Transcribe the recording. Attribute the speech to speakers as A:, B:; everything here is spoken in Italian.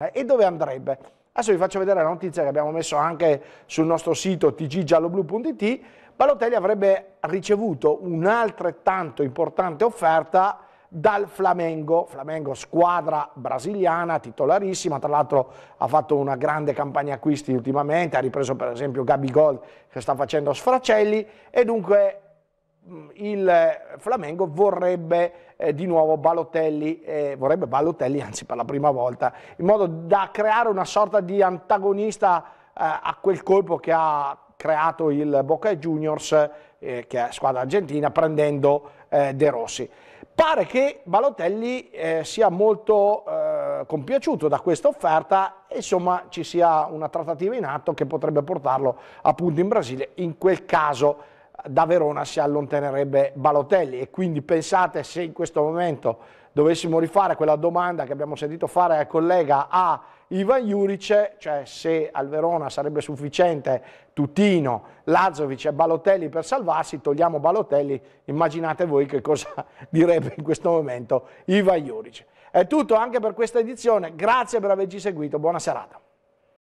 A: Eh, e dove andrebbe? Adesso vi faccio vedere la notizia che abbiamo messo anche sul nostro sito tggialloblu.it. Balotelli avrebbe ricevuto un'altrettanto importante offerta dal Flamengo, Flamengo squadra brasiliana, titolarissima, tra l'altro ha fatto una grande campagna acquisti ultimamente, ha ripreso per esempio Gabigol che sta facendo sfracelli e dunque il Flamengo vorrebbe eh, di nuovo Balotelli, eh, vorrebbe Balotelli anzi per la prima volta, in modo da creare una sorta di antagonista eh, a quel colpo che ha creato il Boca Juniors, eh, che è squadra argentina, prendendo eh, De Rossi. Pare che Balotelli eh, sia molto compiaciuto da questa offerta e insomma ci sia una trattativa in atto che potrebbe portarlo appunto in Brasile in quel caso da Verona si allontanerebbe Balotelli e quindi pensate se in questo momento dovessimo rifare quella domanda che abbiamo sentito fare al collega a Ivan Juric, cioè se al Verona sarebbe sufficiente Tutino, Lazovic e Balotelli per salvarsi, togliamo Balotelli, immaginate voi che cosa direbbe in questo momento Ivan Juric. È tutto anche per questa edizione, grazie per averci seguito, buona serata.